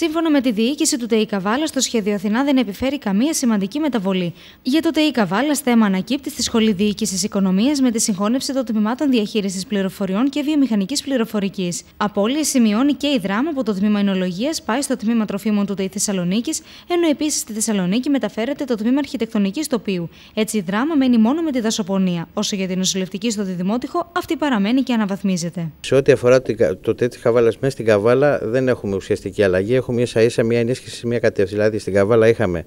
Σύμφωνα με τη διοίκηση του ΤΕΙ Καβάλα, το σχέδιο Αθηνά δεν επιφέρει καμία σημαντική μεταβολή. Για το ΤΕΙ Καβάλα, θέμα ανακύπτει στη Σχολή Διοίκησης Οικονομίας με τη συγχώνευση των τμήματων διαχείρισης πληροφοριών και βιομηχανικής πληροφορικής. Απόλυε σημειώνει και η δράμα που το τμήμα Ενολογίας πάει στο τμήμα τροφίμων του ΤΕΙ Θεσσαλονίκης, ενώ επίσης στη Θεσσαλονίκη μεταφέρεται το τμήμα Αρχιτεκτονικής τοπίου. Έτσι, η δράμα μένει μόνο με τη δασοπονία. Όσο για την νοσηλευτική στο Δημότυχο, αυτή παραμένει και αναβαθμίζεται. Σε ό,τι αφορά το ΤΕΙ Καβάλας μέσα στην Καβάλα, δεν έχουμε ουσιαστική αλλαγή έχουμε ίσα ίσα μια ενίσχυση σε μια κατεύθυνση. Δηλαδή στην Καβάλα είχαμε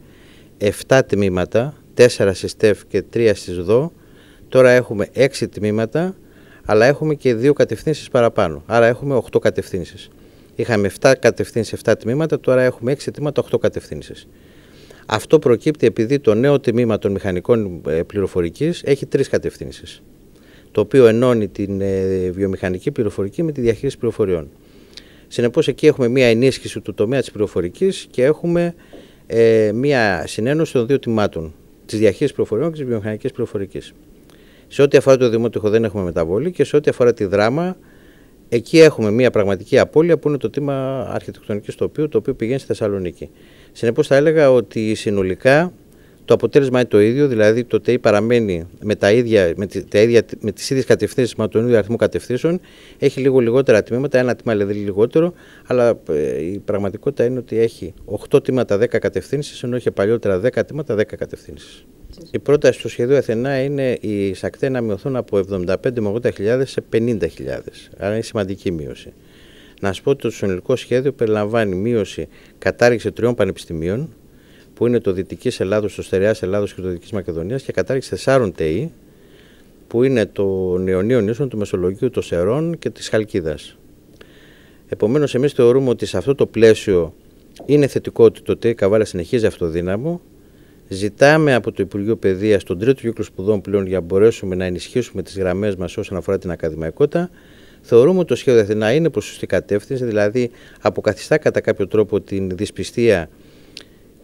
7 τμήματα, 4 στη ΣΤΕΦ και 3 στη ΣΔΟ. Τώρα έχουμε 6 τμήματα, αλλά έχουμε και 2 κατευθύνσεις παραπάνω. Άρα έχουμε 8 κατευθύνσεις. Είχαμε 7 κατευθύνσει, 7 τμήματα, τώρα έχουμε 6 τμήματα, 8 κατευθύνσεις. Αυτό προκύπτει επειδή το νέο τμήμα των μηχανικών ε, πληροφορικής έχει τρεις κατευθύνσεις. Το οποίο ενώνει την ε, βιομηχανική πληροφορική με τη διαχείριση πληροφοριών. Συνεπώς εκεί έχουμε μια ενίσχυση του τομέα της πληροφορικής και έχουμε ε, μια συνένωση των δύο τιμάτων, της διαχείρισης πληροφοριών και της βιομηχανικής πληροφορικής. Σε ό,τι αφορά το δημότυχο δεν έχουμε μεταβολή και σε ό,τι αφορά τη δράμα, εκεί έχουμε μια πραγματική απώλεια που είναι το τίμα αρχιτεκτονικής τοπίου, το οποίο πηγαίνει στη Θεσσαλονίκη. Συνεπώς θα έλεγα ότι συνολικά το αποτέλεσμα είναι το ίδιο, δηλαδή το ΤΕΙ παραμένει με, τα ίδια, με, τα ίδια, με τις ίδιες κατευθύνσεις, με τον ίδιο αριθμό κατευθύνσεων. Έχει λίγο λιγότερα τμήματα, ένα τμήμα δηλαδή λιγότερο, αλλά ε, η πραγματικότητα είναι ότι έχει 8 τμήματα 10 κατευθύνσεις, ενώ έχει παλιότερα 10 τμήματα 10 κατευθύνσεις. Η πρόταση στο σχεδίο Αθενά είναι οι σακτέ να μειωθούν από 75 με 80.000 σε 50.000. Άρα είναι σημαντική μείωση. Να σας πω ότι το συνολικό σχέδιο περιλαμβάνει μείωση κατάργηση τριών πανεπιστημίων, που είναι το Δυτικής Ελλάδος, το Στερεάς Ελλάδος και το Δυτικής Μακεδονίας και κατάρριξη τεσσάρων ΤΕΗ που είναι το Ιωνίων Νήσων, του Μεσολογίου, των Σερών και της Χαλκίδας. Επομένως, εμείς θεωρούμε ότι σε αυτό το πλαίσιο είναι θετικό ότι το ΤΕΗ Καβάλα συνεχίζει αυτοδύναμο. Ζητάμε από το Υπουργείο Παιδείας τον τρίτο κύκλο σπουδών πλέον για να μπορέσουμε να ενισχύσουμε τις γραμμές μας όσον αφορά την ακαδημαϊκότητα. Θεωρούμε ότι το σχέδιο Αθηνά είναι προς σωστή κατεύθυνση, δηλαδή αποκαθιστά κατά κάποιο τρόπο την δυσπιστία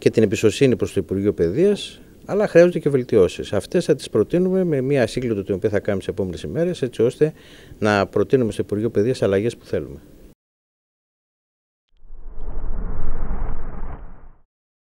και την εμπιστοσύνη προς το Υπουργείο Παιδείας, αλλά χρειάζονται και βελτιώσεις. Αυτές θα τις προτείνουμε με μια σύγκλιτο την οποία θα κάνουμε τις επόμενες ημέρες, έτσι ώστε να προτείνουμε στο Υπουργείο Παιδείας αλλαγές που θέλουμε.